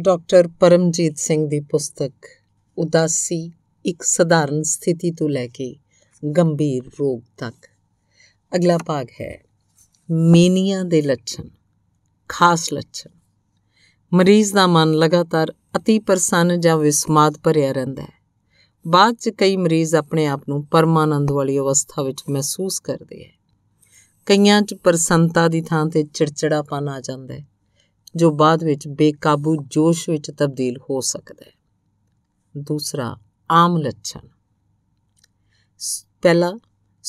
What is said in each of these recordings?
doctor Paramjit Singh ਦੀ ਪੁਸਤਕ ਉਦਾਸੀ ਇੱਕ ਸਧਾਰਨ ਸਥਿਤੀ ਤੋਂ ਲੈ ਕੇ ਗੰਭੀਰ ਰੋਗ ਤੱਕ ਅਗਲਾ ਭਾਗ ਹੈ ਮੀਨੀਆ ਦੇ ਲੱਛਣ ਖਾਸ ਲੱਛਣ ਮਰੀਜ਼ ਦਾ ਮਨ ਲਗਾਤਾਰ ਅਤੀ ਪ੍ਰਸੰਨ ਜਾਂ ਵਿਸਮਾਦ ਭਰਿਆ ਰਹਿੰਦਾ ਹੈ ਬਾਅਦ 'ਚ ਕਈ ਮਰੀਜ਼ ਆਪਣੇ ਆਪ ਨੂੰ ਪਰਮਾਨੰਦ ਵਾਲੀ ਅਵਸਥਾ ਵਿੱਚ ਮਹਿਸੂਸ ਕਰਦੇ ਹੈ ਕਈਆਂ 'ਚ ਪ੍ਰਸੰਨਤਾ ਦੀ ਥਾਂ ਤੇ ਚਿੜਚਿੜਾਪਨ ਆ ਜਾਂਦਾ ਹੈ ਜੋ ਬਾਅਦ ਵਿੱਚ ਬੇਕਾਬੂ ਜੋਸ਼ ਵਿੱਚ ਤਬਦੀਲ ਹੋ ਸਕਦਾ ਹੈ ਦੂਸਰਾ ਆਮ ਲੱਛਣ ਪਹਿਲਾ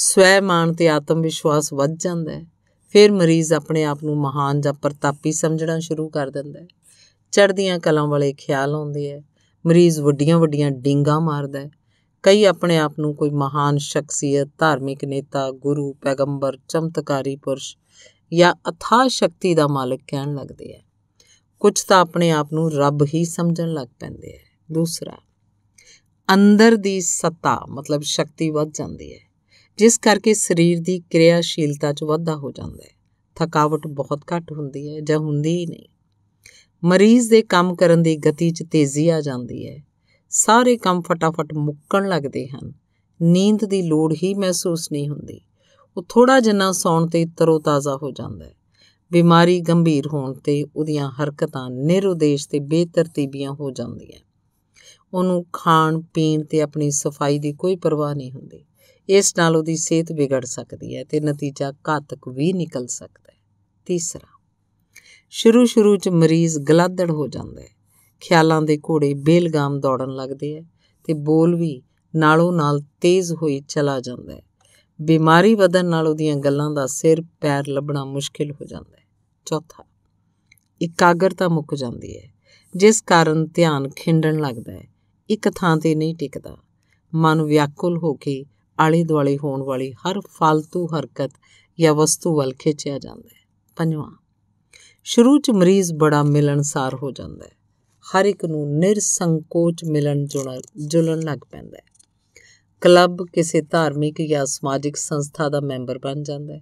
ਸਵੈ ਮਾਨ ਤੇ ਆਤਮ ਵਿਸ਼ਵਾਸ ਵੱਧ ਜਾਂਦਾ ਹੈ ਫਿਰ ਮਰੀਜ਼ ਆਪਣੇ ਆਪ ਨੂੰ ਮਹਾਨ ਜਾਂ ਪ੍ਰਤਾਪੀ ਸਮਝਣਾ ਸ਼ੁਰੂ ਕਰ ਦਿੰਦਾ ਹੈ ਚੜ੍ਹਦੀਆਂ ਕਲਾਂ ਵਾਲੇ ਖਿਆਲ ਆਉਂਦੇ ਹੈ ਮਰੀਜ਼ ਵੱਡੀਆਂ-ਵੱਡੀਆਂ ਡਿੰਗਾ ਮਾਰਦਾ ਹੈ ਕਈ ਆਪਣੇ ਆਪ ਨੂੰ ਕੋਈ ਮਹਾਨ ਸ਼ਖਸੀਅਤ ਧਾਰਮਿਕ ਨੇਤਾ ਗੁਰੂ ਪੈਗੰਬਰ ਚਮਤਕਾਰੀ ਪੁਰਸ਼ ਜਾਂ ਅਥਾਹ ਸ਼ਕਤੀ ਦਾ ਮਾਲਕ ਕਹਿਣ ਲੱਗਦੇ ਹੈ ਕੁਝ ਤਾਂ ਆਪਣੇ ਆਪ ਨੂੰ ਰੱਬ ਹੀ ਸਮਝਣ ਲੱਗ ਪੈਂਦੇ ਐ ਦੂਸਰਾ ਅੰਦਰ ਦੀ ਸੱਤਾ ਮਤਲਬ ਸ਼ਕਤੀ ਵੱਧ ਜਾਂਦੀ ਹੈ ਜਿਸ ਕਰਕੇ ਸਰੀਰ ਦੀ ਕਿਰਿਆਸ਼ੀਲਤਾ 'ਚ ਵਾਧਾ ਹੋ ਜਾਂਦਾ ਹੈ ਥਕਾਵਟ ਬਹੁਤ ਘੱਟ ਹੁੰਦੀ ਹੈ ਜਾਂ ਹੁੰਦੀ ਹੀ ਨਹੀਂ ਮਰੀਜ਼ ਦੇ ਕੰਮ ਕਰਨ ਦੀ ਗਤੀ 'ਚ ਤੇਜ਼ੀ ਆ ਜਾਂਦੀ ਹੈ ਸਾਰੇ ਕੰਮ ਫਟਾਫਟ ਮੁੱਕਣ ਲੱਗਦੇ ਹਨ ਨੀਂਦ ਦੀ ਲੋੜ ਹੀ ਮਹਿਸੂਸ ਨਹੀਂ ਹੁੰਦੀ ਉਹ ਥੋੜਾ ਜਿੰਨਾ ਸੌਣ ਤੇ ਤਰੋ ਤਾਜ਼ਾ ਹੋ ਜਾਂਦਾ ਹੈ ਬਿਮਾਰੀ ਗੰਭੀਰ ਹੋਣ ਤੇ ਉਹਦੀਆਂ ਹਰਕਤਾਂ ਨਿਰਉਦੇਸ਼ ਤੇ ਬੇਤਰਤੀਬੀਆਂ ਹੋ ਜਾਂਦੀਆਂ ਉਹਨੂੰ ਖਾਣ ਪੀਣ ਤੇ ਆਪਣੀ ਸਫਾਈ ਦੀ ਕੋਈ ਪਰਵਾਹ ਨਹੀਂ ਹੁੰਦੀ ਇਸ ਨਾਲ ਉਹਦੀ ਸਿਹਤ ਵਿਗੜ ਸਕਦੀ ਹੈ ਤੇ ਨਤੀਜਾ ਘਾਤਕ ਵੀ ਨਿਕਲ ਸਕਦਾ ਹੈ ਤੀਸਰਾ ਸ਼ੁਰੂ ਸ਼ੁਰੂ 'ਚ ਮਰੀਜ਼ ਗਲਾਦੜ ਹੋ ਜਾਂਦਾ ਹੈ ਖਿਆਲਾਂ ਦੇ ਘੋੜੇ ਬੇਲਗਾਮ ਦੌੜਨ ਲੱਗਦੇ ਹੈ ਤੇ ਬੋਲ ਵੀ ਨਾਲੋਂ ਨਾਲ ਤੇਜ਼ ਹੋਈ ਚਲਾ ਜਾਂਦਾ ਹੈ ਬਿਮਾਰੀ ਵਧਣ ਨਾਲ ਉਹਦੀਆਂ ਗੱਲਾਂ ਦਾ ਸਿਰ ਪੈਰ ਲੱਭਣਾ ਮੁਸ਼ਕਿਲ ਹੋ ਜਾਂਦਾ ਹੈ ਚੌਥਾ ਇਕਾਗਰਤਾ ਮੁੱਕ ਜਾਂਦੀ ਹੈ ਜਿਸ ਕਾਰਨ ਧਿਆਨ ਖਿੰਡਣ ਲੱਗਦਾ ਹੈ ਇੱਕ ਥਾਂ ਤੇ ਨਹੀਂ ਟਿਕਦਾ ਮਨ ਵਿਆਕੁਲ ਹੋ ਕੇ ਆਲੇ ਦੁਆਲੇ ਹੋਣ ਵਾਲੀ ਹਰ ਫालतू ਹਰਕਤ ਜਾਂ ਵਸਤੂ ਵੱਲ ਖਿੱਚਿਆ ਜਾਂਦਾ ਹੈ ਪੰਜਵਾਂ ਸ਼ੁਰੂ 'ਚ ਮਰੀਜ਼ ਬੜਾ ਮਿਲਣਸਾਰ ਹੋ ਜਾਂਦਾ ਹੈ ਹਰ ਇੱਕ ਨੂੰ ਨਿਰਸੰਕੋਚ ਮਿਲਣ ਜੁਲਣ ਲੱਗ ਪੈਂਦਾ ਹੈ ਕਲੱਬ ਕਿਸੇ ਧਾਰਮਿਕ ਜਾਂ ਸਮਾਜਿਕ ਸੰਸਥਾ ਦਾ ਮੈਂਬਰ ਬਣ ਜਾਂਦਾ ਹੈ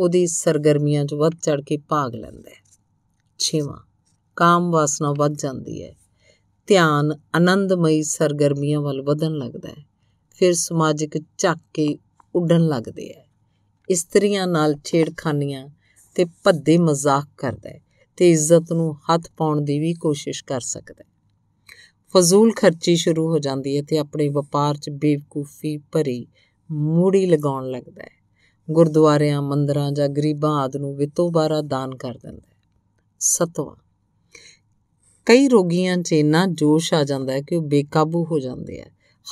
ਉਹਦੀ ਸਰਗਰਮੀਆਂ 'ਚ ਵੱਧ ਚੜ ਕੇ ਭਾਗ ਲੈਂਦਾ ਹੈ ਛੇਵਾਂ ਕਾਮ ਵਾਸਨਾ ਵੱਧ ਜਾਂਦੀ ਹੈ ਧਿਆਨ ਆਨੰਦਮਈ ਸਰਗਰਮੀਆਂ ਵੱਲ ਵਧਣ ਲੱਗਦਾ ਹੈ ਫਿਰ ਸਮਾਜਿਕ ਝਾਕੇ ਉੱਡਣ ਲੱਗਦੇ ਹੈ ਇਸਤਰੀਆਂ ਨਾਲ ਛੇੜਖਾਨੀਆਂ ਤੇ ਭੱਦੇ ਮਜ਼ਾਕ ਕਰਦਾ ਹੈ ਤੇ ਇੱਜ਼ਤ ਨੂੰ ਹੱਥ ਪਾਉਣ ਦੀ ਵੀ ਕੋਸ਼ਿਸ਼ ਕਰ ਸਕਦਾ ਹੈ ਫਜ਼ੂਲ ਖਰਚੀ ਸ਼ੁਰੂ ਹੋ ਜਾਂਦੀ ਹੈ ਤੇ ਆਪਣੇ ਵਪਾਰ 'ਚ ਬੇਵਕੂਫੀ ਭਰੀ ਮੂੜੀ ਲਗਾਉਣ ਲੱਗਦਾ ਹੈ ਗੁਰਦੁਆਰਿਆਂ ਮੰਦਰਾਂ ਜਾਂ ਗਰੀਬਾਂ ਆਦ ਨੂੰ ਵਿਤੋਬਾਰਾ ਦਾਨ ਕਰ ਦਿੰਦਾ ਹੈ ਸਤਵਾਂ ਕਈ ਰੋਗੀਆਂ 'ਚ ਇੰਨਾ ਜੋਸ਼ ਆ ਜਾਂਦਾ ਹੈ ਕਿ ਉਹ ਬੇਕਾਬੂ ਹੋ ਜਾਂਦੇ ਆ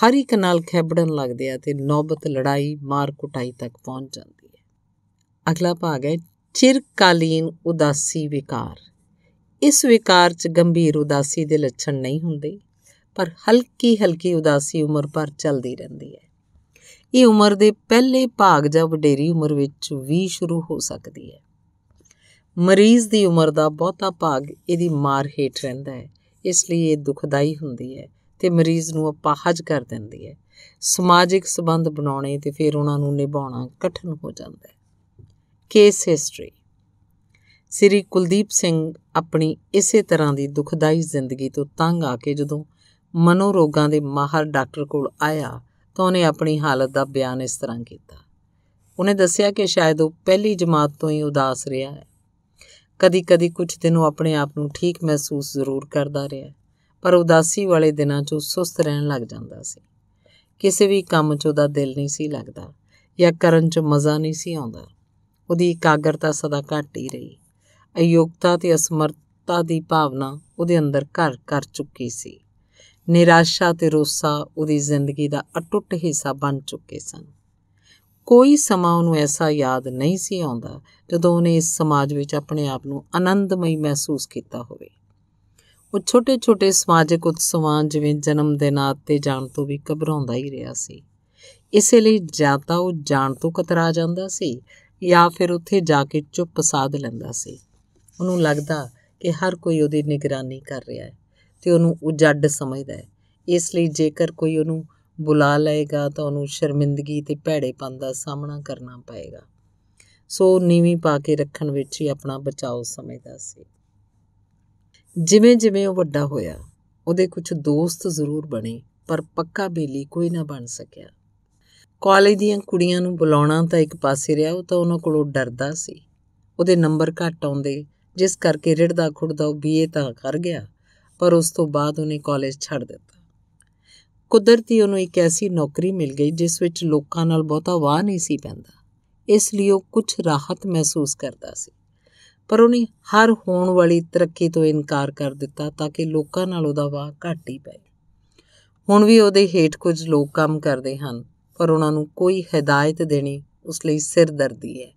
ਹਰ ਇੱਕ ਨਾਲ ਖੇਬੜਨ ਲੱਗਦੇ ਆ ਤੇ ਨੌਬਤ ਲੜਾਈ ਮਾਰ ਕੁਟਾਈ ਤੱਕ ਪਹੁੰਚ ਜਾਂਦੀ ਹੈ ਅਗਲਾ ਭਾਗ ਹੈ ਚਿਰਕਾਲੀਨ ਉਦਾਸੀ ਵਿਕਾਰ ਇਸ ਵਿਕਾਰ 'ਚ ਗੰਭੀਰ ਉਦਾਸੀ ਦੇ ਲੱਛਣ ਨਹੀਂ ਹੁੰਦੇ ਪਰ ਹਲਕੀ ਹਲਕੀ ਉਦਾਸੀ ਉਮਰ ਭਰ ਚੱਲਦੀ ਰਹਿੰਦੀ ਹੈ ਇਹ ਉਮਰ ਦੇ ਪਹਿਲੇ ਭਾਗ ਜਾਂ ਵਡੇਰੀ ਉਮਰ ਵਿੱਚ ਵੀ ਸ਼ੁਰੂ ਹੋ ਸਕਦੀ ਹੈ ਮਰੀਜ਼ ਦੀ ਉਮਰ ਦਾ ਬਹੁਤਾ ਭਾਗ ਇਹਦੀ ਮਾਰ ਹੇਠ ਰਹਿੰਦਾ ਹੈ ਇਸ ਲਈ ਇਹ ਦੁਖਦਾਈ ਹੁੰਦੀ ਹੈ ਤੇ ਮਰੀਜ਼ ਨੂੰ ਅਪਾਹਜ ਕਰ ਦਿੰਦੀ ਹੈ ਸਮਾਜਿਕ ਸਬੰਧ ਬਣਾਉਣੇ ਤੇ ਫਿਰ ਉਹਨਾਂ ਨੂੰ ਨਿਭਾਉਣਾ ਕਠਿਨ ਹੋ ਜਾਂਦਾ ਹੈ ਕੇਸ ਹਿਸਟਰੀ ਸ੍ਰੀ ਕੁਲਦੀਪ ਸਿੰਘ ਆਪਣੀ ਇਸੇ ਤਰ੍ਹਾਂ ਦੀ ਦੁਖਦਾਈ ਜ਼ਿੰਦਗੀ ਤੋਂ ਤੰਗ ਆ ਕੇ ਜਦੋਂ ਮਨੋਰੋਗਾਂ ਦੇ ਮਾਹਰ ਡਾਕਟਰ ਕੋਲ ਆਇਆ ਤਾਂ ਉਹਨੇ ਆਪਣੀ ਹਾਲਤ ਦਾ ਬਿਆਨ ਇਸ ਤਰ੍ਹਾਂ ਕੀਤਾ ਉਹਨੇ ਦੱਸਿਆ ਕਿ ਸ਼ਾਇਦ ਉਹ ਪਹਿਲੀ ਜਮਾਤ ਤੋਂ ਹੀ ਉਦਾਸ ਰਿਹਾ ਹੈ ਕਦੀ-ਕਦੀ ਕੁਝ ਦਿਨ ਉਹ ਆਪਣੇ ਆਪ ਨੂੰ ਠੀਕ ਮਹਿਸੂਸ ਜ਼ਰੂਰ ਕਰਦਾ ਰਿਹਾ ਪਰ ਉਦਾਸੀ ਵਾਲੇ ਦਿਨਾਂ 'ਚ ਉਹ ਸੁਸਤ ਰਹਿਣ ਲੱਗ ਜਾਂਦਾ ਸੀ ਕਿਸੇ ਵੀ ਕੰਮ 'ਚ ਉਹਦਾ ਦਿਲ ਨਹੀਂ ਸੀ ਲੱਗਦਾ ਜਾਂ ਕਰਨ 'ਚ ਮਜ਼ਾ ਨਹੀਂ ਸੀ ਆਉਂਦਾ ਉਹਦੀ ਇਕਾਗਰਤਾ ਸਦਾ ਘਟ ਹੀ ਰਹੀ ਅਯੋਗਤਾ ਤੇ ਅਸਮਰਤਾ ਦੀ ਭਾਵਨਾ ਉਹਦੇ ਅੰਦਰ ਘਰ ਕਰ ਚੁੱਕੀ ਸੀ ਨਿਰਾਸ਼ਾ ਤੇ ਰੋਸਾ ਉਹਦੀ ਜ਼ਿੰਦਗੀ ਦਾ ਅਟੁੱਟ ਹਿੱਸਾ ਬਣ ਚੁੱਕੇ ਸਨ ਕੋਈ ਸਮਾਂ ਉਹਨੂੰ ਐਸਾ ਯਾਦ ਨਹੀਂ ਸੀ ਆਉਂਦਾ ਜਦੋਂ ਉਹਨੇ ਇਸ ਸਮਾਜ ਵਿੱਚ ਆਪਣੇ ਆਪ ਨੂੰ ਆਨੰਦਮਈ ਮਹਿਸੂਸ ਕੀਤਾ ਹੋਵੇ ਉਹ ਛੋਟੇ-ਛੋਟੇ ਸਮਾਜਿਕ ਉਤਸਵਾਂ ਜਿਵੇਂ ਜਨਮ ਦਿਨਾਂ ਤੇ ਜਾਣ ਤੋਂ ਵੀ ਘਬਰਾਉਂਦਾ ਹੀ ਰਿਹਾ ਸੀ ਇਸੇ ਲਈ ਜਾਂ ਤਾਂ ਉਹ ਜਾਣ ਤੋਂ ਕਤਰਾ ਜਾਂਦਾ ਸੀ ਜਾਂ ਫਿਰ ਉੱਥੇ ਜਾ ਕੇ ਚੁੱਪ ਸਾਧ ਲੈਂਦਾ ਸੀ ਉਹਨੂੰ ਲੱਗਦਾ ਕਿ ਹਰ ਕੋਈ ਉਹਦੀ ਨਿਗਰਾਨੀ ਕਰ ਰਿਹਾ ਹੈ ਤੇ ਉਹਨੂੰ ਉਜੱਡ ਸਮਝਦਾ ਹੈ ਇਸ ਲਈ ਜੇਕਰ ਕੋਈ ਉਹਨੂੰ ਬੁਲਾ ਲਏਗਾ ਤਾਂ ਉਹਨੂੰ ਸ਼ਰਮਿੰਦਗੀ ਤੇ ਭੈੜੇਪਨ ਦਾ ਸਾਹਮਣਾ ਕਰਨਾ ਪਏਗਾ ਸੋ ਨੀਵੀਂ ਪਾ ਕੇ ਰੱਖਣ ਵਿੱਚ ਹੀ ਆਪਣਾ ਬਚਾਓ ਸਮਝਦਾ ਸੀ ਜਿਵੇਂ ਜਿਵੇਂ ਉਹ ਵੱਡਾ ਹੋਇਆ ਉਹਦੇ ਕੁਝ ਦੋਸਤ ਜ਼ਰੂਰ ਬਣੇ ਪਰ ਪੱਕਾ ਬੇਲੀ ਕੋਈ ਨਾ ਬਣ ਸਕਿਆ ਕਾਲਜ ਦੀਆਂ ਕੁੜੀਆਂ ਨੂੰ ਬੁਲਾਉਣਾ ਤਾਂ ਇੱਕ ਪਾਸੇ ਰਿਹਾ ਉਹ ਤਾਂ ਉਹਨਾਂ ਕੋਲੋਂ ਡਰਦਾ ਸੀ ਉਹਦੇ ਨੰਬਰ ਘੱਟ ਆਉਂਦੇ ਜਿਸ ਕਰਕੇ ਰਿੜਦਾ ਖੁੜਦਾ ਉਹ ਬੀਏ ਤਾਂ ਕਰ ਗਿਆ ਪਰ ਉਸ ਤੋਂ ਬਾਅਦ ਉਹਨੇ ਕਾਲਜ ਛੱਡ ਦਿੱਤਾ ਕੁਦਰਤੀ ਉਹਨੂੰ ਇੱਕ ਐਸੀ ਨੌਕਰੀ ਮਿਲ ਗਈ ਜਿਸ ਵਿੱਚ ਲੋਕਾਂ ਨਾਲ ਬਹੁਤਾ ਵਾਹ ਨਹੀਂ ਸੀ ਪੈਂਦਾ ਇਸ ਲਈ ਉਹ ਕੁਝ ਰਾਹਤ ਮਹਿਸੂਸ ਕਰਦਾ ਸੀ ਪਰ ਉਹਨੇ ਹਰ ਹੋਣ ਵਾਲੀ ਤਰੱਕੀ ਤੋਂ ਇਨਕਾਰ ਕਰ ਦਿੱਤਾ ਤਾਂ ਕਿ ਲੋਕਾਂ ਨਾਲ ਉਹਦਾ ਵਾਹ ਘੱਟ ਹੀ ਪਏ ਹੁਣ ਵੀ ਉਹਦੇ ਹੇਠ ਕੁਝ ਲੋਕ ਕੰਮ ਕਰਦੇ ਹਨ ਪਰ ਉਹਨਾਂ ਨੂੰ ਕੋਈ ਹਦਾਇਤ ਦੇਣੀ ਉਸ ਲਈ ਸਿਰਦਰਦੀ ਹੈ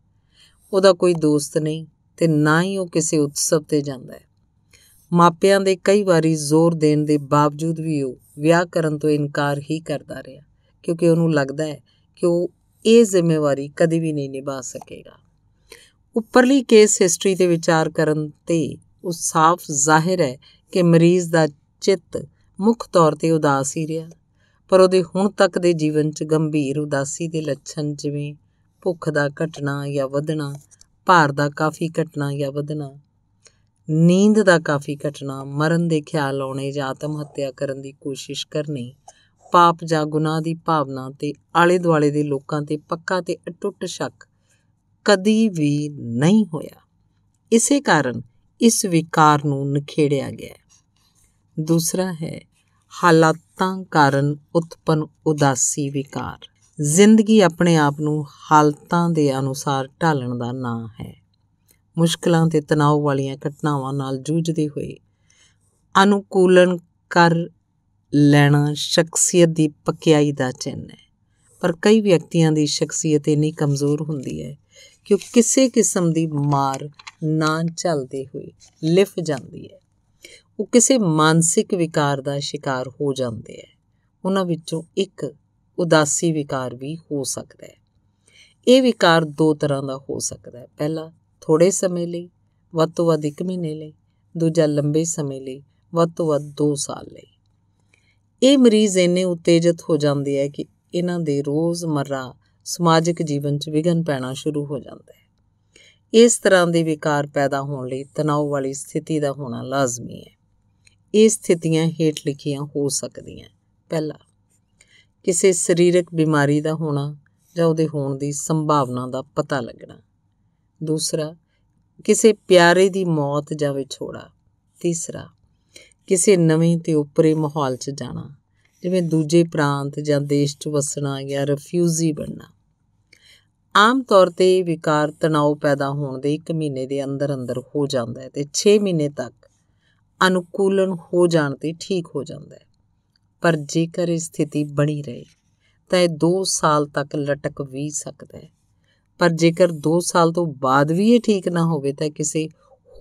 ਉਹਦਾ ਕੋਈ ਦੋਸਤ ਨਹੀਂ ਤੇ ਨਾ ਹੀ ਉਹ ਕਿਸੇ ਉਤਸਵ ਤੇ ਜਾਂਦਾ ਹੈ ਮਾਪਿਆਂ ਦੇ ਕਈ ਵਾਰੀ ਜ਼ੋਰ ਦੇਣ ਦੇ ਬਾਵਜੂਦ ਵੀ ਉਹ ਵਿਆਹ ਕਰਨ ਤੋਂ ਇਨਕਾਰ ਹੀ ਕਰਦਾ ਰਿਹਾ ਕਿਉਂਕਿ ਉਹਨੂੰ ਲੱਗਦਾ ਹੈ ਕਿ ਉਹ ਇਹ ਜ਼ਿੰਮੇਵਾਰੀ ਕਦੇ ਵੀ ਨਹੀਂ ਨਿਭਾ ਸਕੇਗਾ ਉੱਪਰਲੀ ਕੇਸ ਹਿਸਟਰੀ ਤੇ ਵਿਚਾਰ ਕਰਨ ਤੇ ਉਹ ਸਾਫ਼ ਜ਼ਾਹਿਰ ਹੈ ਕਿ ਮਰੀਜ਼ ਦਾ ਚਿੱਤ ਮੁੱਖ ਤੌਰ ਤੇ ਉਦਾਸ ਹੀ ਰਿਹਾ ਪਰ ਉਹਦੇ ਹੁਣ ਤੱਕ ਦੇ ਜੀਵਨ 'ਚ ਗੰਭੀਰ ਉਦਾਸੀ ਦੇ ਲੱਛਣ ਜਿਵੇਂ ਭੁੱਖ ਦਾ ਘਟਣਾ ਜਾਂ ਵਧਣਾ ਭਾਰ ਦਾ ਕਾਫੀ ਘਟਣਾ ਜਾਂ ਵਧਣਾ ਨੀਂਦ ਦਾ ਕਾਫੀ ਘਟਣਾ ਮਰਨ ਦੇ ਖਿਆਲ ਆਉਣੇ ਜਾਂ ਆਤਮ ਹੱਤਿਆ ਕਰਨ ਦੀ ਕੋਸ਼ਿਸ਼ ਕਰਨੀ ਪਾਪ ਜਾਂ ਗੁਨਾਹ ਦੀ ਭਾਵਨਾ ਤੇ ਆਲੇ ਦੁਆਲੇ ਦੇ ਲੋਕਾਂ ਤੇ ਪੱਕਾ ਤੇ ਅਟੁੱਟ ਸ਼ੱਕ ਕਦੀ ਵੀ ਨਹੀਂ ਹੋਇਆ ਇਸੇ ਕਾਰਨ ਇਸ ਵਿਕਾਰ ਨੂੰ ਨਖੇੜਿਆ ਗਿਆ ਦੂਸਰਾ ਹੈ ਹਾਲਾਤਾਂ ਕਾਰਨ ਉਤਪਨ ਉਦਾਸੀ ਵਿਕਾਰ ਜ਼ਿੰਦਗੀ ਆਪਣੇ ਆਪ ਨੂੰ ਹਾਲਤਾਂ ਦੇ ਅਨੁਸਾਰ ਢਾਲਣ ਦਾ ਨਾਂ ਹੈ ਮੁਸ਼ਕਲਾਂ ਤੇ ਤਣਾਅ ਵਾਲੀਆਂ ਘਟਨਾਵਾਂ ਨਾਲ ਜੂਝਦੇ ਹੋਏ ਅਨੁਕੂਲਨ ਕਰ ਲੈਣਾ ਸ਼ਖਸੀਅਤ ਦੀ ਪਕਿਆਈ ਦਾ ਚਿੰਨ ਹੈ ਪਰ ਕਈ ਵਿਅਕਤੀਆਂ ਦੀ ਸ਼ਖਸੀਅਤ ਇਨੀ ਕਮਜ਼ੋਰ ਹੁੰਦੀ ਹੈ ਕਿ ਉਹ ਕਿਸੇ ਕਿਸਮ ਦੀ ਮਾਰ ਨਾ ਚੱਲਦੇ ਹੋਏ ਲਿਫ ਜਾਂਦੀ ਹੈ ਉਹ ਕਿਸੇ ਮਾਨਸਿਕ ਵਿਕਾਰ ਦਾ ਸ਼ਿਕਾਰ ਹੋ ਜਾਂਦੇ ਹੈ ਉਹਨਾਂ ਵਿੱਚੋਂ ਇੱਕ ਉਦਾਸੀ ਵਿਕਾਰ ਵੀ ਹੋ ਸਕਦਾ ਹੈ ਇਹ ਵਿਕਾਰ ਦੋ ਤਰ੍ਹਾਂ ਦਾ ਹੋ ਸਕਦਾ ਹੈ ਪਹਿਲਾ ਥੋੜੇ ਸਮੇਂ ਲਈ ਵੱਧ ਤੋਂ ਵੱਧ 1 ਮਹੀਨੇ ਲਈ ਦੂਜਾ ਲੰਬੇ ਸਮੇਂ ਲਈ ਵੱਧ ਤੋਂ ਵੱਧ 2 ਸਾਲ ਲਈ ਇਹ ਮਰੀਜ਼ ਇੰਨੇ ਉਤੇਜਿਤ ਹੋ ਜਾਂਦੇ ਆ ਕਿ ਇਹਨਾਂ ਦੇ ਰੋਜ਼ਮਰਰਾ ਸਮਾਜਿਕ ਜੀਵਨ 'ਚ ਵਿਗਨ ਪੈਣਾ ਸ਼ੁਰੂ ਹੋ ਜਾਂਦਾ ਹੈ ਇਸ ਤਰ੍ਹਾਂ ਦੇ ਵਿਕਾਰ ਪੈਦਾ ਹੋਣ ਲਈ ਤਣਾਅ ਵਾਲੀ ਸਥਿਤੀ ਦਾ ਹੋਣਾ ਲਾਜ਼ਮੀ ਹੈ ਇਹ ਸਥਿਤੀਆਂ ਹੇਠ ਲਿਖੀਆਂ ਹੋ ਸਕਦੀਆਂ ਪਹਿਲਾ ਕਿਸੇ ਸਰੀਰਕ ਬਿਮਾਰੀ ਦਾ ਹੋਣਾ ਜਾਂ ਉਹਦੇ ਹੋਣ ਦੀ ਸੰਭਾਵਨਾ ਦਾ ਪਤਾ ਲੱਗਣਾ ਦੂਸਰਾ ਕਿਸੇ ਪਿਆਰੇ ਦੀ ਮੌਤ ਜਾਂ ਵਿਛੋੜਾ ਤੀਸਰਾ ਕਿਸੇ ਨਵੇਂ ਤੇ ਉਪਰੇ ਮਾਹੌਲ 'ਚ ਜਾਣਾ ਜਿਵੇਂ ਦੂਜੇ ਪ੍ਰਾਂਤ ਜਾਂ ਦੇਸ਼ 'ਚ ਵਸਣਾ ਜਾਂ ਰਿਫਿਊਜੀ ਬਣਨਾ ਆਮ ਤੌਰ ਤੇ ਵਿਕਾਰ ਤਣਾਅ ਪੈਦਾ ਹੋਣ ਦੇ 1 ਮਹੀਨੇ ਦੇ ਅੰਦਰ-ਅੰਦਰ ਹੋ ਜਾਂਦਾ ਹੈ ਤੇ 6 ਮਹੀਨੇ ਤੱਕ ਅਨੁਕੂਲਨ ਹੋ ਜਾਣ ਤੇ ਠੀਕ ਹੋ ਜਾਂਦਾ ਹੈ ਪਰ ਜੇਕਰ ਇਹ ਸਥਿਤੀ ਬਣੀ ਰਹੇ ਤਾਂ ਇਹ 2 ਸਾਲ ਤੱਕ ਲਟਕ ਵੀ ਸਕਦਾ ਹੈ ਪਰ ਜੇਕਰ 2 ਸਾਲ ਤੋਂ ਬਾਅਦ ਵੀ ਇਹ ਠੀਕ ਨਾ ਹੋਵੇ ਤਾਂ ਕਿਸੇ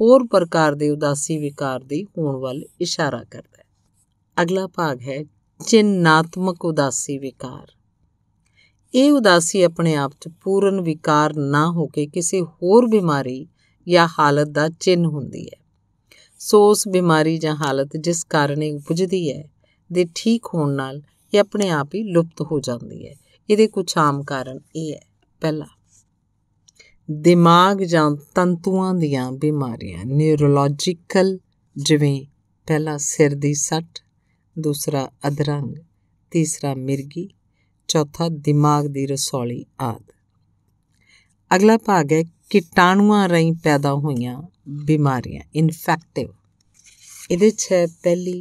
ਹੋਰ ਪ੍ਰਕਾਰ ਦੇ ਉਦਾਸੀ ਵਿਕਾਰ ਦੀ ਹੋਣ ਵੱਲ ਇਸ਼ਾਰਾ ਕਰਦਾ ਹੈ ਅਗਲਾ ਭਾਗ ਹੈ ਚਿੰਨਾਤਮਕ ਉਦਾਸੀ ਵਿਕਾਰ ਇਹ ਉਦਾਸੀ ਆਪਣੇ ਆਪ 'ਚ ਪੂਰਨ ਵਿਕਾਰ ਨਾ ਹੋ ਕੇ ਕਿਸੇ ਹੋਰ ਬਿਮਾਰੀ ਜਾਂ ਹਾਲਤ ਦਾ ਚਿੰਨ ਹੁੰਦੀ ਹੈ ਸੋ ਉਸ ਬਿਮਾਰੀ ਜਾਂ ਹਾਲਤ ਜਿਸ ਕਾਰਨ ਇਹ ਉਪਜਦੀ ਹੈ ਦੇ ਠੀਕ ਹੋਣ ਨਾਲ ਇਹ ਆਪਣੇ ਆਪ ਹੀ ਲੁਪਤ ਹੋ ਜਾਂਦੀ ਹੈ ਇਹਦੇ ਕੁਝ ਆਮ ਕਾਰਨ ਇਹ ਹੈ ਪਹਿਲਾ ਦਿਮਾਗ ਜਾਂ ਤੰਤੂਆਂ ਦੀਆਂ ਬਿਮਾਰੀਆਂ ਨਿਊਰੋਲੋਜੀਕਲ ਜਿਵੇਂ ਪਹਿਲਾ ਸਿਰ ਦੀ ਸੱਟ ਦੂਸਰਾ ਅਧਰੰਗ ਤੀਸਰਾ ਮਿਰਗੀ ਚੌਥਾ ਦਿਮਾਗ ਦੀ ਰਸੌਲੀ ਆਦ ਅਗਲਾ ਭਾਗ ਹੈ ਕੀਟਾਣੂਆਂ ਰਹੀਂ ਪੈਦਾ ਹੋਈਆਂ ਬਿਮਾਰੀਆਂ ਇਨਫੈਕਟਿਵ ਇਹਦੇ 'ਚ ਹੈ ਪਹਿਲੀ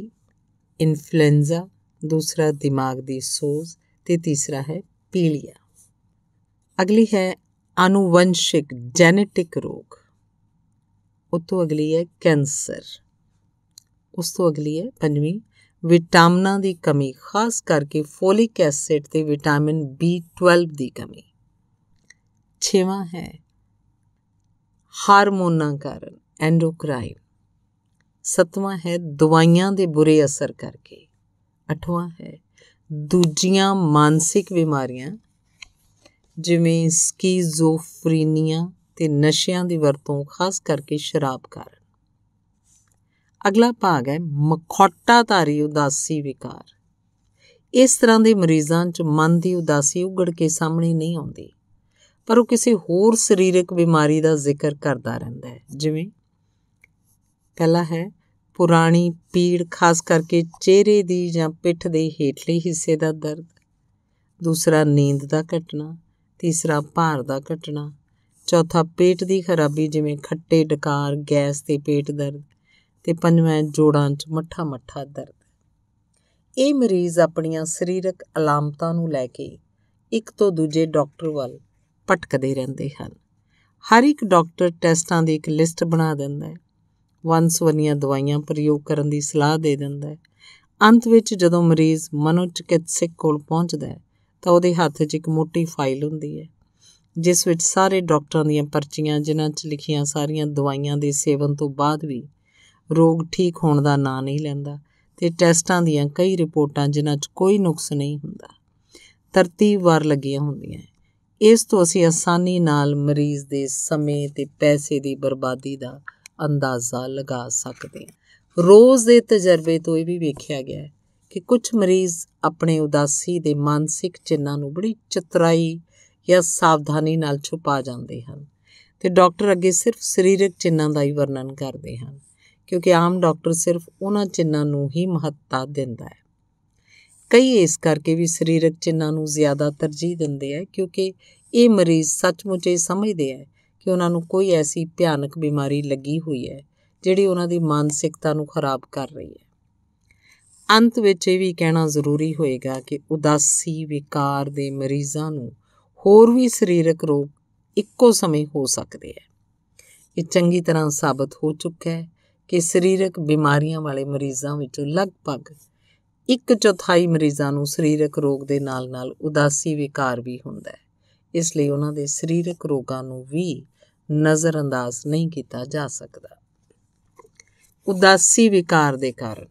ਇਨਫਲੂਐਂਜ਼ਾ ਦੂਸਰਾ ਦਿਮਾਗ ਦੀ ਸੋਜ ਤੇ ਤੀਸਰਾ ਹੈ ਪੀਲੀਆ ਅਗਲੀ ਹੈ ਅਨੁਵੰਸ਼ਿਕ ਜੈਨੇਟਿਕ ਰੋਗ ਉਸ ਤੋਂ ਅਗਲੀ ਹੈ ਕੈਂਸਰ ਉਸ ਤੋਂ ਅਗਲੀ ਹੈ ਪੰਜਵੀਂ ਵਿਟਾਮਿਨਾਂ ਦੀ ਕਮੀ ਖਾਸ ਕਰਕੇ ਫੋਲਿਕ ਐਸਿਡ ਤੇ ਵਿਟਾਮਿਨ B12 ਦੀ ਕਮੀ ਛੇਵਾਂ ਹੈ ਹਾਰਮੋਨਾਂ ਕਾਰਨ ਐਂਡੋਕਰਾਈਨ ਸਤਵਾਂ ਹੈ ਦਵਾਈਆਂ ਦੇ ਬੁਰੇ ਅਸਰ ਕਰਕੇ ਅਠਵਾਂ ਹੈ ਦੂਜੀਆਂ ਮਾਨਸਿਕ ਬਿਮਾਰੀਆਂ ਜਿਵੇਂ ਸਕੀਜ਼ੋਫਰੀਨੀਆ ਤੇ ਨਸ਼ਿਆਂ ਦੀ ਵਰਤੋਂ ਖਾਸ ਕਰਕੇ ਸ਼ਰਾਬ ਕਾਰਨ ਅਗਲਾ ਭਾਗ ਹੈ ਮਖੌਟਾਧਾਰੀ ਉਦਾਸੀ ਵਿਕਾਰ ਇਸ ਤਰ੍ਹਾਂ ਦੇ ਮਰੀਜ਼ਾਂ 'ਚ ਮਨ ਦੀ ਉਦਾਸੀ ਉਗੜ ਕੇ ਸਾਹਮਣੇ ਨਹੀਂ ਆਉਂਦੀ ਪਰ ਉਹ ਕਿਸੇ ਹੋਰ ਸਰੀਰਕ ਬਿਮਾਰੀ ਦਾ ਜ਼ਿਕਰ ਕਰਦਾ ਰਹਿੰਦਾ ਹੈ ਜਿਵੇਂ ਪਹਿਲਾ ਹੈ ਪੁਰਾਣੀ ਪੀੜ ਖਾਸ ਕਰਕੇ ਚਿਹਰੇ ਦੀ ਜਾਂ ਪਿੱਠ ਦੇ ਹੇਠਲੇ ਹਿੱਸੇ ਦਾ ਦਰਦ ਦੂਸਰਾ ਨੀਂਦ ਦਾ ਘਟਣਾ ਤੀਸਰਾ ਭਾਰ ਦਾ ਘਟਣਾ ਚੌਥਾ ਪੇਟ ਦੀ ਖਰਾਬੀ ਜਿਵੇਂ ਖੱਟੇ ਡਕਾਰ ਗੈਸ ਤੇ ਪੇਟ ਦਰਦ ਤੇ ਪੰਜਵਾਂ ਜੋੜਾਂ 'ਚ ਮੱਠਾ ਮੱਠਾ ਦਰਦ ਇਹ ਮਰੀਜ਼ ਆਪਣੀਆਂ ਸਰੀਰਕ ਅਲਾਮਤਾਂ ਨੂੰ ਲੈ ਕੇ ਇੱਕ ਤੋਂ ਦੂਜੇ ਡਾਕਟਰ ਵੱਲ ਪਟਕਦੇ ਰਹਿੰਦੇ ਹਨ ਹਰ ਇੱਕ ਡਾਕਟਰ ਟੈਸਟਾਂ ਦੀ ਇੱਕ ਲਿਸਟ ਬਣਾ ਦਿੰਦਾ ਹੈ ਵੰਸਵਨੀਆਂ ਦਵਾਈਆਂ ਪ੍ਰਯੋਗ ਕਰਨ ਦੀ ਸਲਾਹ ਦੇ ਦਿੰਦਾ ਹੈ ਅੰਤ ਵਿੱਚ ਜਦੋਂ ਮਰੀਜ਼ ਮਨੋਚਿਕਿਤਸਕ ਕੋਲ ਪਹੁੰਚਦਾ ਹੈ ਤਾਂ ਉਹਦੇ ਹੱਥ 'ਚ ਇੱਕ ਮੋਟੀ ਫਾਈਲ ਹੁੰਦੀ ਹੈ ਜਿਸ ਵਿੱਚ ਸਾਰੇ ਡਾਕਟਰਾਂ ਦੀਆਂ ਪਰਚੀਆਂ ਜਿਨ੍ਹਾਂ 'ਚ ਲਿਖੀਆਂ ਸਾਰੀਆਂ ਦਵਾਈਆਂ ਦੇ ਸੇਵਨ ਤੋਂ ਬਾਅਦ ਵੀ ਰੋਗ ਠੀਕ ਹੋਣ ਦਾ ਨਾਂ ਨਹੀਂ ਲੈਂਦਾ ਤੇ ਟੈਸਟਾਂ ਦੀਆਂ ਕਈ ਰਿਪੋਰਟਾਂ ਜਿਨ੍ਹਾਂ 'ਚ ਕੋਈ ਨੁਕਸ ਨਹੀਂ ਹੁੰਦਾ ਤਰਤੀਬਵਾਰ ਲੱਗੀਆਂ ਹੁੰਦੀਆਂ ਇਸ ਤੋਂ ਅਸੀਂ ਆਸਾਨੀ ਨਾਲ ਮਰੀਜ਼ ਦੇ ਸਮੇਂ ਤੇ ਪੈਸੇ ਦੀ ਬਰਬਾਦੀ ਦਾ ਅੰਦਾਜ਼ਾ ਲਗਾ ਸਕਦੇ ਹਾਂ ਰੋਜ਼ ਦੇ ਤਜਰਬੇ ਤੋਂ ਇਹ ਵੀ ਵੇਖਿਆ ਗਿਆ ਹੈ ਕਿ ਕੁਝ ਮਰੀਜ਼ ਆਪਣੇ ਉਦਾਸੀ ਦੇ ਮਾਨਸਿਕ ਚਿੰਨਾਂ ਨੂੰ ਬੜੀ ਚਤਰਾਈ ਜਾਂ ਸਾਵਧਾਨੀ ਨਾਲ ਛੁਪਾ ਜਾਂਦੇ ਹਨ ਤੇ ਡਾਕਟਰ ਅੱਗੇ ਸਿਰਫ ਸਰੀਰਕ ਚਿੰਨਾਂ ਦਾ ਹੀ ਵਰਣਨ ਕਰਦੇ ਹਨ ਕਿਉਂਕਿ ਆਮ ਡਾਕਟਰ ਸਿਰਫ ਉਹਨਾਂ ਚਿੰਨਾਂ ਨੂੰ ਹੀ ਮਹੱਤਤਾ ਦਿੰਦਾ ਹੈ ਕਈ ਇਸ ਕਰਕੇ ਵੀ ਸਰੀਰਕ ਚਿੰਨਾਂ ਨੂੰ ਜ਼ਿਆਦਾ ਤਰਜੀਹ ਦਿੰਦੇ ਆ ਕਿਉਂਕਿ ਇਹ ਮਰੀਜ਼ ਸੱਚਮੁੱਚ ਇਹ ਸਮਝਦੇ ਆ ਕਿ ਉਹਨਾਂ ਨੂੰ ਕੋਈ ਐਸੀ ਭਿਆਨਕ ਬਿਮਾਰੀ ਲੱਗੀ ਹੋਈ ਹੈ ਜਿਹੜੀ ਉਹਨਾਂ ਦੀ ਮਾਨਸਿਕਤਾ ਨੂੰ ਖਰਾਬ ਕਰ ਰਹੀ ਹੈ ਅੰਤ ਵਿੱਚ ਇਹ ਵੀ ਕਹਿਣਾ ਜ਼ਰੂਰੀ ਹੋਏਗਾ ਕਿ ਉਦਾਸੀ ਵਿਕਾਰ ਦੇ ਮਰੀਜ਼ਾਂ ਨੂੰ ਹੋਰ ਵੀ ਸਰੀਰਕ ਰੋਗ ਇੱਕੋ ਸਮੇਂ ਹੋ ਸਕਦੇ ਹੈ ਇਹ ਚੰਗੀ ਤਰ੍ਹਾਂ ਸਾਬਤ ਹੋ ਚੁੱਕਾ ਹੈ ਕਿ ਸਰੀਰਕ ਬਿਮਾਰੀਆਂ ਵਾਲੇ ਮਰੀਜ਼ਾਂ ਵਿੱਚੋਂ ਲਗਭਗ 1/4 ਮਰੀਜ਼ਾਂ ਨੂੰ ਸਰੀਰਕ ਰੋਗ ਦੇ ਨਾਲ-ਨਾਲ ਉਦਾਸੀ ਵਿਕਾਰ ਵੀ ਹੁੰਦਾ ਹੈ ਇਸ ਲਈ ਉਹਨਾਂ ਦੇ ਸਰੀਰਕ ਰੋਗਾਂ ਨੂੰ ਵੀ ਨਜ਼ਰਅੰਦਾਜ਼ ਨਹੀਂ ਕੀਤਾ ਜਾ ਸਕਦਾ ਉਦਾਸੀ ਵਿਕਾਰ ਦੇ ਕਾਰਨ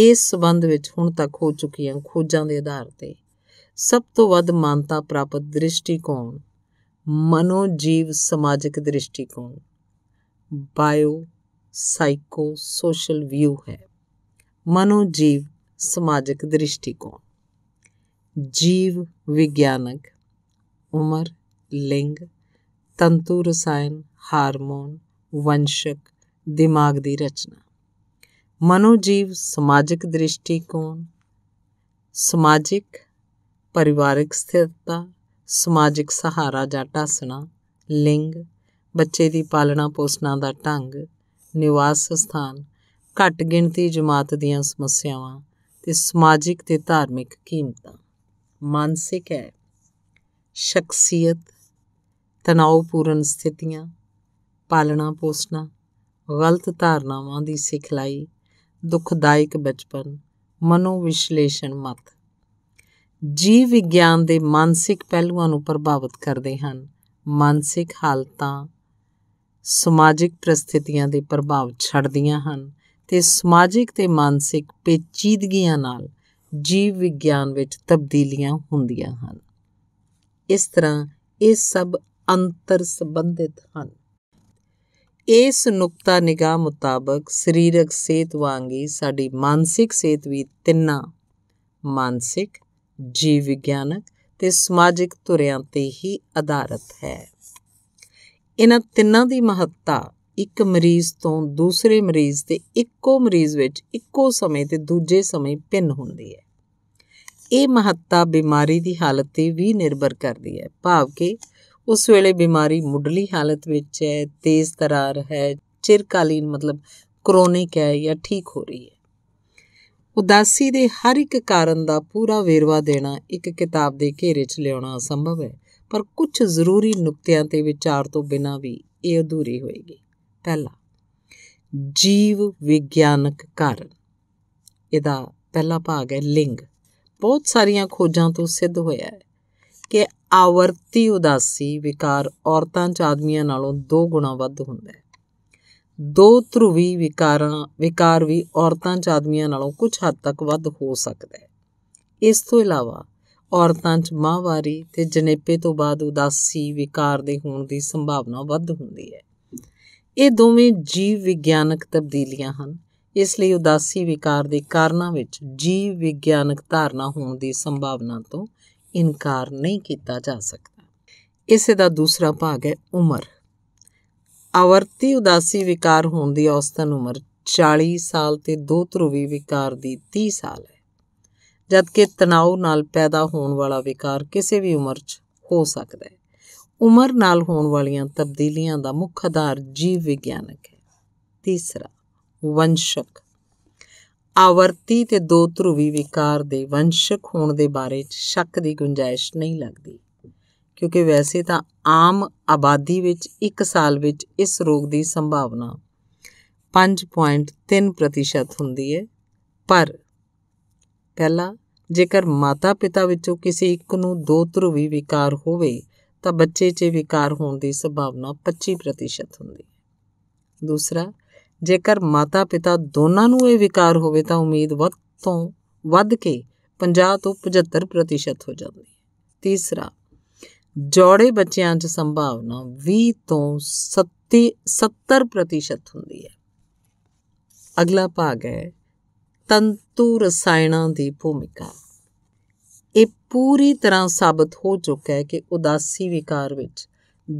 ਇਸ ਸਬੰਧ ਵਿੱਚ ਹੁਣ ਤੱਕ ਹੋ ਚੁੱਕੀਆਂ ਖੋਜਾਂ ਦੇ ਆਧਾਰ ਤੇ ਸਭ ਤੋਂ ਵੱਧ ਮਾਨਤਾ ਪ੍ਰਾਪਤ ਦ੍ਰਿਸ਼ਟੀਕੋਣ ਮਨੋਜੀਵ ਸਮਾਜਿਕ ਦ੍ਰਿਸ਼ਟੀਕੋਣ ਬਾਇਓ ਸਾਈਕੋ ਸੋਸ਼ਲ ਵਿਊ ਹੈ ਮਨੋਜੀਵ ਸਮਾਜਿਕ ਦ੍ਰਿਸ਼ਟੀਕੋਣ ਜੀਵ ਵਿਗਿਆਨਕ ਉਮਰ ਲਿੰਗ ਤੰਤੂ ਰਸਾਇਣ ਹਾਰਮੋਨ ਵੰਸ਼ਕ ਦਿਮਾਗ ਦੀ ਰਚਨਾ ਮਨੋਜੀਵ ਸਮਾਜਿਕ ਦ੍ਰਿਸ਼ਟੀਕੋਣ ਸਮਾਜਿਕ ਪਰਿਵਾਰਕ ਸਥਿਰਤਾ ਸਮਾਜਿਕ ਸਹਾਰਾ ਜਾਂ ਟਾਸਣਾ ਲਿੰਗ ਬੱਚੇ ਦੀ ਪਾਲਣਾ ਪੋਸਣਾ ਦਾ ਢੰਗ ਨਿਵਾਸ ਸਥਾਨ ਘੱਟ ਗਿਣਤੀ ਜਮਾਤ ਦੀਆਂ ਸਮੱਸਿਆਵਾਂ ਤੇ ਸਮਾਜਿਕ ਤੇ ਧਾਰਮਿਕ ਕੀਮਤਾਂ ਮਾਨਸਿਕ ਹੈ ਸ਼ਖਸੀਅਤ ਤਣਾਅਪੂਰਨ ਸਥਿਤੀਆਂ ਪਾਲਣਾ ਪੋਸਣਾ ਗਲਤ ਧਾਰਨਾਵਾਂ ਦੀ ਸਿਖਲਾਈ ਦੁਖਦਾਇਕ ਬਚਪਨ ਮਨੋਵਿਸ਼ਲੇਸ਼ਣ ਮਤ ਜੀਵ ਵਿਗਿਆਨ ਦੇ ਮਾਨਸਿਕ ਪਹਿਲੂਆਂ ਨੂੰ ਪ੍ਰਭਾਵਿਤ ਕਰਦੇ ਹਨ ਮਾਨਸਿਕ ਹਾਲਤਾਂ ਸਮਾਜਿਕ ਪ੍ਰਸਥਿਤੀਆਂ ਦੇ ਪ੍ਰਭਾਵ ਛੱਡਦੀਆਂ ਹਨ ਤੇ ਸਮਾਜਿਕ ਤੇ ਮਾਨਸਿਕ ਪੇਚੀਦਗੀਆਂ ਨਾਲ ਜੀਵ ਵਿਗਿਆਨ ਵਿੱਚ ਤਬਦੀਲੀਆਂ ਹੁੰਦੀਆਂ ਹਨ ਇਸ ਤਰ੍ਹਾਂ ਇਹ ਸਭ ਅੰਤਰ ਸੰਬੰਧਿਤ ਹਨ ਇਸ ਨੁਕਤਾ ਨਿਗਾਹ ਮੁਤਾਬਕ ਸਰੀਰਕ ਸਿਹਤ ਵਾਂਗ ਹੀ ਸਾਡੀ ਮਾਨਸਿਕ ਸਿਹਤ ਵੀ ਤਿੰਨਾਂ ਮਾਨਸਿਕ ਜੀਵ ਵਿਗਿਆਨਕ ਤੇ ਸਮਾਜਿਕ ਤੁਰਿਆਂ ਤੇ ਹੀ ਆਧਾਰਿਤ ਹੈ ਇਹਨਾਂ ਤਿੰਨਾਂ ਦੀ ਮਹੱਤਤਾ ਇੱਕ ਮਰੀਜ਼ ਤੋਂ ਦੂਸਰੇ ਮਰੀਜ਼ ਤੇ ਇੱਕੋ ਮਰੀਜ਼ ਵਿੱਚ ਇੱਕੋ ਸਮੇਂ ਤੇ ਦੂਜੇ ਸਮੇਂ ਭਿੰਨ ਹੁੰਦੀ ਹੈ ਇਹ ਮਹੱਤਤਾ ਬਿਮਾਰੀ ਦੀ ਹਾਲਤ ਤੇ ਵੀ ਨਿਰਭਰ ਕਰਦੀ ਹੈ ਭਾਵ ਕਿ ਉਸ ਵੇਲੇ ਬਿਮਾਰੀ ਮੁੱਢਲੀ ਹਾਲਤ ਵਿੱਚ ਹੈ ਤੇਜ਼ ਤਰਾਰ ਹੈ ਚਿਰਕਾਲੀਨ ਮਤਲਬ ਕਰੋਨਿਕ ਹੈ ਜਾਂ ਠੀਕ ਹੋ ਰਹੀ ਹੈ ਉਦਾਸੀ ਦੇ ਹਰ ਇੱਕ ਕਾਰਨ ਦਾ ਪੂਰਾ ਵੇਰਵਾ ਦੇਣਾ ਇੱਕ ਕਿਤਾਬ ਦੇ ਘੇਰੇ 'ਚ ਲਿਆਉਣਾ ਅਸੰਭਵ ਹੈ ਪਰ ਕੁਝ ਜ਼ਰੂਰੀ ਨੁਕਤਿਆਂ ਤੇ ਵਿਚਾਰ ਤੋਂ ਬਿਨਾਂ ਵੀ ਇਹ ਅਧੂਰੀ ਹੋਏਗੀ ਪਹਿਲਾ ਜੀਵ ਵਿਗਿਆਨਕ ਕਾਰਨ ਇਹਦਾ ਪਹਿਲਾ ਭਾਗ ਹੈ ਲਿੰਗ ਬਹੁਤ ਸਾਰੀਆਂ ਖੋਜਾਂ ਤੋਂ ਸਿੱਧ ਹੋਇਆ ਹੈ ਕਿ ਆਵਰਤੀ ਉਦਾਸੀ ਵਿਕਾਰ ਔਰਤਾਂ 'ਚ ਆਦਮੀਆਂ ਨਾਲੋਂ ਦੋ ਗੁਣਾ ਵੱਧ ਹੁੰਦਾ ਹੈ ਦੋ ਧਰੂਵੀ ਵਿਕਾਰਾਂ ਵਿਕਾਰ ਵੀ ਔਰਤਾਂ 'ਚ ਆਦਮੀਆਂ ਨਾਲੋਂ ਕੁਝ ਹੱਦ ਤੱਕ ਵੱਧ ਹੋ ਸਕਦਾ ਹੈ ਇਸ ਤੋਂ ਇਲਾਵਾ ਔਰਤਾਂ 'ਚ ਮਾਹਵਾਰੀ ਤੇ ਜਨੇਪੇ ਤੋਂ ਬਾਅਦ ਉਦਾਸੀ ਵਿਕਾਰ ਦੇ ਹੋਣ ਦੀ ਸੰਭਾਵਨਾ ਵੱਧ ਹੁੰਦੀ ਹੈ ਇਹ ਦੋਵੇਂ ਜੀਵ ਵਿਗਿਆਨਕ ਤਬਦੀਲੀਆਂ ਹਨ ਇਸ ਲਈ ਉਦਾਸੀ ਵਿਕਾਰ ਦੇ ਕਾਰਨਾਂ ਵਿੱਚ ਜੀਵ ਵਿਗਿਆਨਕ ਧਾਰਨਾ ਹੋਣ ਦੀ ਸੰਭਾਵਨਾ ਤੋਂ ਇਨਕਾਰ ਨਹੀਂ ਕੀਤਾ ਜਾ ਸਕਦਾ ਇਸੇ ਦਾ ਦੂਸਰਾ ਭਾਗ ਹੈ ਉਮਰ ਆਵਰਤੀ ਉਦਾਸੀ ਵਿਕਾਰ ਹੋਣ ਦੀ ਔਸਤਨ ਉਮਰ 40 ਸਾਲ ਤੇ ਦੋ ਧਰੂਵੀ ਵਿਕਾਰ ਦੀ 30 ਸਾਲ ਹੈ ਜਦ ਕਿ ਤਣਾਅ ਨਾਲ ਪੈਦਾ ਹੋਣ ਵਾਲਾ ਵਿਕਾਰ ਕਿਸੇ ਵੀ ਉਮਰ 'ਚ ਹੋ ਸਕਦਾ ਹੈ ਉਮਰ ਨਾਲ ਹੋਣ ਵਾਲੀਆਂ ਤਬਦੀਲੀਆਂ ਦਾ ਮੁੱਖ ਆਧਾਰ ਜੀਵ ਵਿਗਿਆਨਕ ਹੈ ਤੀਸਰਾ ਵੰਸ਼ਕ ਆਵਰਤੀ ਤੇ ਦੋ ਧਰੂਵੀ ਵਿਕਾਰ ਦੇ ਵੰਸ਼ਕ ਹੋਣ ਦੇ ਬਾਰੇ ਚ ਸ਼ੱਕ ਦੀ ਗੁੰਜਾਇਸ਼ ਨਹੀਂ ਲੱਗਦੀ ਕਿਉਂਕਿ ਵੈਸੇ ਤਾਂ ਆਮ ਆਬਾਦੀ ਵਿੱਚ 1 ਸਾਲ ਵਿੱਚ ਇਸ ਰੋਗ ਦੀ ਸੰਭਾਵਨਾ 5.3% ਹੁੰਦੀ ਹੈ ਪਰ ਪਹਿਲਾ ਜੇਕਰ ਮਾਤਾ-ਪਿਤਾ ਵਿੱਚੋਂ ਕਿਸੇ ਇੱਕ ਨੂੰ ਦੋ ਧਰੂਵੀ ਵਿਕਾਰ ਹੋਵੇ ਤਾਂ ਬੱਚੇ 'ਚ ਵਿਕਾਰ ਹੋਣ ਦੀ ਸੰਭਾਵਨਾ 25% ਹੁੰਦੀ ਹੈ ਦੂਸਰਾ ਜੇਕਰ ਮਾਤਾ-ਪਿਤਾ ਦੋਨਾਂ ਨੂੰ ਇਹ ਵਿਕਾਰ ਹੋਵੇ ਤਾਂ ਉਮੀਦ ਵੱਧ ਤੋਂ ਵੱਧ ਕੇ 50 ਤੋਂ 75% ਹੋ ਜਾਂਦੀ ਹੈ ਤੀਸਰਾ ਜੋੜੇ ਬੱਚਿਆਂ 'ਚ ਸੰਭਾਵਨਾ 20 ਤੋਂ 70 ਹੁੰਦੀ ਹੈ ਅਗਲਾ ਭਾਗ ਹੈ ਤੰਤੂ ਰਸਾਇਣਾਂ ਦੀ ਭੂਮਿਕਾ ਇਹ ਪੂਰੀ ਤਰ੍ਹਾਂ ਸਾਬਤ ਹੋ ਚੁੱਕਾ ਹੈ ਕਿ ਉਦਾਸੀ ਵਿਕਾਰ ਵਿੱਚ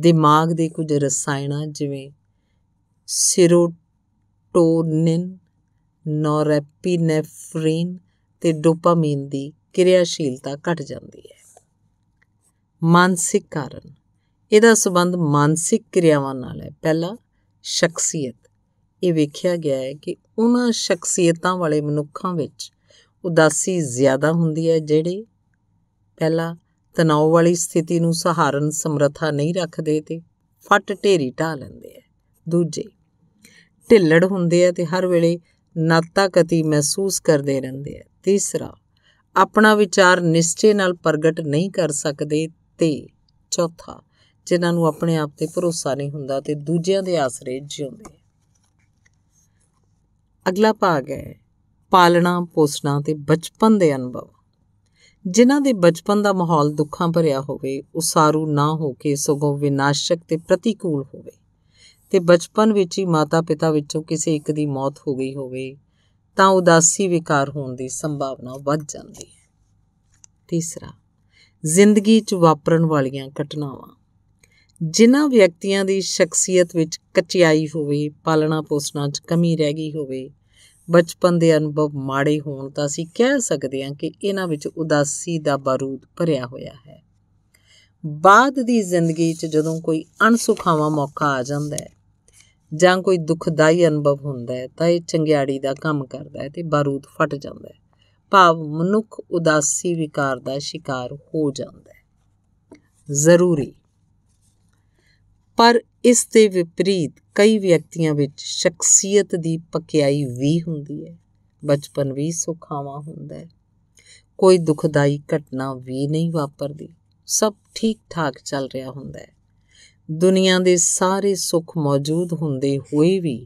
ਦਿਮਾਗ ਦੇ ਕੁਝ ਰਸਾਇਣਾਂ ਜਿਵੇਂ ਸਿਰੋ ਸੇਰੋਟੋਨਿਨ ਨੋਰੈਪੀਨੇਫ੍ਰਿਨ ਤੇ ਡੋਪਾਮਾਈਨ ਦੀ ਕਿਰਿਆਸ਼ੀਲਤਾ ਘਟ ਜਾਂਦੀ ਹੈ ਮਾਨਸਿਕ ਕਾਰਨ ਇਹਦਾ ਸਬੰਧ ਮਾਨਸਿਕ ਕਿਰਿਆਵਾਂ ਨਾਲ ਹੈ ਪਹਿਲਾ ਸ਼ਖਸੀਅਤ ਇਹ ਵੇਖਿਆ ਗਿਆ ਹੈ ਕਿ ਉਹਨਾਂ ਸ਼ਖਸੀਅਤਾਂ ਵਾਲੇ ਮਨੁੱਖਾਂ ਵਿੱਚ ਉਦਾਸੀ ਜ਼ਿਆਦਾ ਹੁੰਦੀ ਹੈ ਜਿਹੜੇ ਪਹਿਲਾ ਤਣਾਅ ਵਾਲੀ ਸਥਿਤੀ ਨੂੰ ਸਹਾਰਨ ਸਮਰੱਥਾ ਨਹੀਂ ਰੱਖਦੇ ਤੇ ਫੱਟ ਢੇਰੀ ਢਾ ਲੈਂਦੇ ਹੈ ਦੂਜੇ ਢਿੱਲੜ ਹੁੰਦੇ ਆ ਤੇ ਹਰ ਵੇਲੇ ਨਾਤਾਕਤੀ ਮਹਿਸੂਸ ਕਰਦੇ ਰਹਿੰਦੇ ਆ ਤੀਸਰਾ ਆਪਣਾ ਵਿਚਾਰ ਨਿਸ਼ਚੇ ਨਾਲ ਪ੍ਰਗਟ ਨਹੀਂ ਕਰ ਸਕਦੇ ਤੇ ਚੌਥਾ ਜਿਨ੍ਹਾਂ ਨੂੰ ਆਪਣੇ ਆਪ ਤੇ ਭਰੋਸਾ ਨਹੀਂ ਹੁੰਦਾ ਤੇ ਦੂਜਿਆਂ ਦੇ ਆਸਰੇ ਜਿਉਂਦੇ ਅਗਲਾ ਭਾਗ ਹੈ ਪਾਲਣਾ ਪੋਸਣਾ ਤੇ ਬਚਪਨ ਦੇ ਅਨੁਭਵ ਜਿਨ੍ਹਾਂ ਦੇ ਬਚਪਨ ਦਾ ਮਾਹੌਲ ਦੁੱਖਾਂ ਭਰਿਆ ਹੋਵੇ ਉਸਾਰੂ ਨਾ ਹੋ ਕੇ ਸਗੋਂ ਵਿਨਾਸ਼ਕ ਤੇ ਪ੍ਰਤੀਕੂਲ ਹੋਵੇ ਤੇ ਬਚਪਨ ਵਿੱਚ ਹੀ ਮਾਤਾ-ਪਿਤਾ ਵਿੱਚੋਂ ਕਿਸੇ ਇੱਕ ਦੀ ਮੌਤ ਹੋ ਗਈ ਹੋਵੇ ਤਾਂ ਉਦਾਸੀ ਵਿਕਾਰ ਹੋਣ ਦੀ ਸੰਭਾਵਨਾ ਵੱਧ ਜਾਂਦੀ ਹੈ ਤੀਸਰਾ ਜ਼ਿੰਦਗੀ 'ਚ ਵਾਪਰਨ ਵਾਲੀਆਂ ਘਟਨਾਵਾਂ ਜਿਨ੍ਹਾਂ ਵਿਅਕਤੀਆਂ ਦੀ ਸ਼ਖਸੀਅਤ ਵਿੱਚ ਕਚਿਆਈ ਹੋਵੇ ਪਾਲਣਾ ਪੋਸਣਾ 'ਚ ਕਮੀ ਰਹਿ ਗਈ ਹੋਵੇ ਬਚਪਨ ਦੇ ਅਨੁਭਵ ਮਾੜੇ ਹੋਣ ਤਾਂ ਅਸੀਂ ਕਹਿ ਸਕਦੇ ਹਾਂ ਕਿ ਇਹਨਾਂ ਵਿੱਚ ਉਦਾਸੀ ਦਾ ਬਾਰੂਦ ਭਰਿਆ ਹੋਇਆ ਹੈ ਬਾਅਦ ਦੀ ਜ਼ਿੰਦਗੀ 'ਚ ਜਦੋਂ ਕੋਈ ਅਣਸੁਖਾਵਾਂ ਮੌਕਾ ਆ ਜਾਂਦਾ ਹੈ ਜਾਂ ਕੋਈ ਦੁਖਦਾਈ ਅਨੁਭਵ ਹੁੰਦਾ ਹੈ ਤਾਂ ਇਹ ਚੰਗਿਆੜੀ ਦਾ ਕੰਮ ਕਰਦਾ ਹੈ ਤੇ ਬਾਰੂਦ ਫਟ ਜਾਂਦਾ ਹੈ ਭਾਵ ਮਨੁੱਖ ਉਦਾਸੀ ਵਿਕਾਰ ਦਾ ਸ਼ਿਕਾਰ ਹੋ ਜਾਂਦਾ ਹੈ ਜ਼ਰੂਰੀ ਪਰ ਇਸ ਦੇ ਵਿਪਰੀਤ ਕਈ ਵਿਅਕਤੀਆਂ ਵਿੱਚ ਸ਼ਖਸੀਅਤ ਦੀ ਪਕਿਆਈ ਵੀ ਹੁੰਦੀ ਹੈ ਬਚਪਨ ਵੀ ਸੁਖਾਵਾ ਹੁੰਦਾ ਹੈ ਕੋਈ ਦੁਖਦਾਈ ਘਟਨਾ ਵੀ ਨਹੀਂ ਵਾਪਰਦੀ ਸਭ ਠੀਕ ਠਾਕ ਚੱਲ ਰਿਹਾ ਹੁੰਦਾ ਹੈ ਦੁਨੀਆ ਦੇ ਸਾਰੇ ਸੁੱਖ ਮੌਜੂਦ ਹੁੰਦੇ ਹੋਏ ਵੀ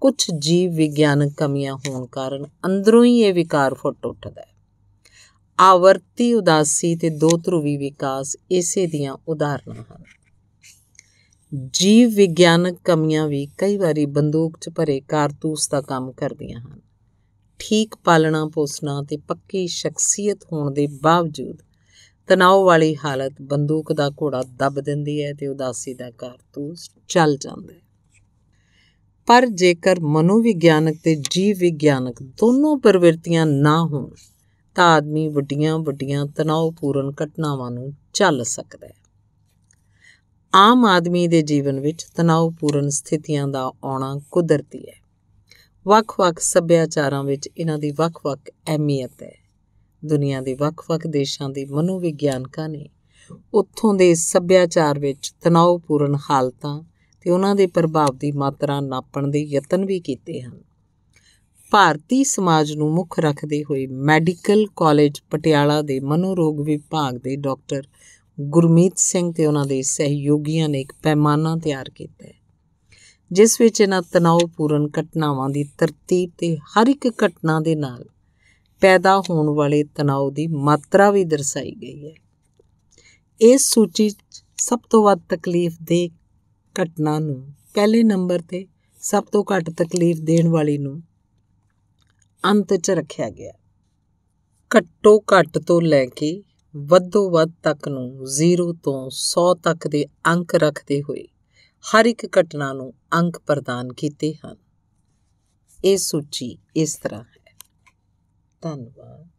ਕੁਝ ਜੀਵ ਵਿਗਿਆਨਕ ਕਮੀਆਂ ਹੋਣ ਕਾਰਨ ਅੰਦਰੋਂ ਹੀ ਇਹ ਵਿਕਾਰ ਫੁੱਟ ਉੱਠਦਾ ਹੈ ਆਵਰਤੀ ਉਦਾਸੀ ਤੇ ਦੋ ਧਰੂਵੀ ਵਿਕਾਸ ਇਸੇ ਦੀਆਂ ਉਦਾਹਰਨਾਂ ਹਨ ਜੀਵ ਵਿਗਿਆਨਕ ਕਮੀਆਂ ਵੀ ਕਈ ਵਾਰੀ ਬੰਦੂਕ 'ਚ ਭਰੇ ਕਾਰਤੂਸ ਦਾ ਕੰਮ ਕਰਦੀਆਂ ਹਨ ਠੀਕ ਪਾਲਣਾ ਪੋਸਣਾ ਤੇ ਪੱਕੀ ਸ਼ਖਸੀਅਤ ਹੋਣ ਦੇ ਬਾਵਜੂਦ ਤਣਾਅ ਵਾਲੀ ਹਾਲਤ ਬੰਦੂਕ ਦਾ ਘੋੜਾ ਦੱਬ ਦਿੰਦੀ ਹੈ ਤੇ ਉਦਾਸੀ ਦਾ ਕਾਰਤੂਸ ਚੱਲ ਜਾਂਦਾ ਹੈ ਪਰ ਜੇਕਰ ਮਨੋਵਿਗਿਆਨਕ ਤੇ ਜੀਵ ਵਿਗਿਆਨਕ ਦੋਨੋਂ ਪ੍ਰਵਿਰਤੀਆਂ ਨਾ ਹੋਣ ਤਾਂ ਆਦਮੀ ਵੱਡੀਆਂ-ਵੱਡੀਆਂ ਤਣਾਅਪੂਰਨ ਘਟਨਾਵਾਂ ਨੂੰ ਚੱਲ ਸਕਦਾ ਹੈ ਆਮ ਆਦਮੀ ਦੇ ਜੀਵਨ ਵਿੱਚ ਤਣਾਅਪੂਰਨ ਸਥਿਤੀਆਂ ਦਾ ਆਉਣਾ ਕੁਦਰਤੀ ਹੈ ਵੱਖ-ਵੱਖ ਸੱਭਿਆਚਾਰਾਂ ਵਿੱਚ ਇਹਨਾਂ ਦੀ ਵੱਖ-ਵੱਖ ਅਹਿਮੀਅਤ ਹੈ ਦੁਨੀਆ ਦੇ ਵੱਖ-ਵੱਖ ਦੇਸ਼ਾਂ ਦੇ ਮਨੋਵਿਗਿਆਨਕਾਂ ਨੇ ਉੱਥੋਂ ਦੇ ਸੱਭਿਆਚਾਰ ਵਿੱਚ ਤਣਾਅਪੂਰਨ ਹਾਲਤਾਂ ਤੇ ਉਹਨਾਂ ਦੇ ਪ੍ਰਭਾਵ ਦੀ ਮਾਤਰਾ ਨਾਪਣ ਦੇ ਯਤਨ ਵੀ ਕੀਤੇ ਹਨ ਭਾਰਤੀ ਸਮਾਜ ਨੂੰ ਮੁੱਖ ਰੱਖਦੇ ਹੋਏ ਮੈਡੀਕਲ ਕਾਲਜ ਪਟਿਆਲਾ ਦੇ ਮਨੋਰੋਗ ਵਿਭਾਗ ਦੇ ਡਾਕਟਰ ਗੁਰਮੀਤ ਸਿੰਘ ਤੇ ਉਹਨਾਂ ਦੇ ਸਹਿਯੋਗੀਆਂ ਨੇ ਇੱਕ ਪੈਮਾਨਾ ਤਿਆਰ ਕੀਤਾ ਹੈ ਜਿਸ ਵਿੱਚ ਇਹਨਾਂ ਤਣਾਅਪੂਰਨ ਘਟਨਾਵਾਂ ਦੀ ਤਰਤੀਬ ਤੇ ਹਰ ਇੱਕ ਘਟਨਾ ਦੇ ਨਾਲ ਪੈਦਾ ਹੋਣ ਵਾਲੇ ਤਣਾਅ ਦੀ ਮਾਤਰਾ ਵੀ ਦਰਸਾਈ ਗਈ ਹੈ ਇਸ ਸੂਚੀ ਸਭ ਤੋਂ ਵੱਧ ਤਕਲੀਫ ਦੇ ਘਟਨਾ ਨੂੰ ਪਹਿਲੇ ਨੰਬਰ ਤੇ ਸਭ ਤੋਂ ਘੱਟ ਤਕਲੀਫ ਦੇਣ ਵਾਲੀ ਨੂੰ ਅੰਤ 'ਚ ਰੱਖਿਆ ਗਿਆ ਘੱਟੋ ਘੱਟ ਤੋਂ ਲੈ ਕੇ ਵੱਧੋ ਵੱਧ ਤੱਕ ਨੂੰ 0 ਤੋਂ 100 ਤੱਕ ਦੇ ਅੰਕ ਰੱਖਦੇ ਹੋਏ ਹਰ ਇੱਕ ਘਟਨਾ ਨੂੰ ਅੰਕ ਪ੍ਰਦਾਨ ਕੀਤੇ ਹਨ ਇਹ ਸੂਚੀ ਇਸ ਤਰ੍ਹਾਂ ਧੰਨਵਾਦ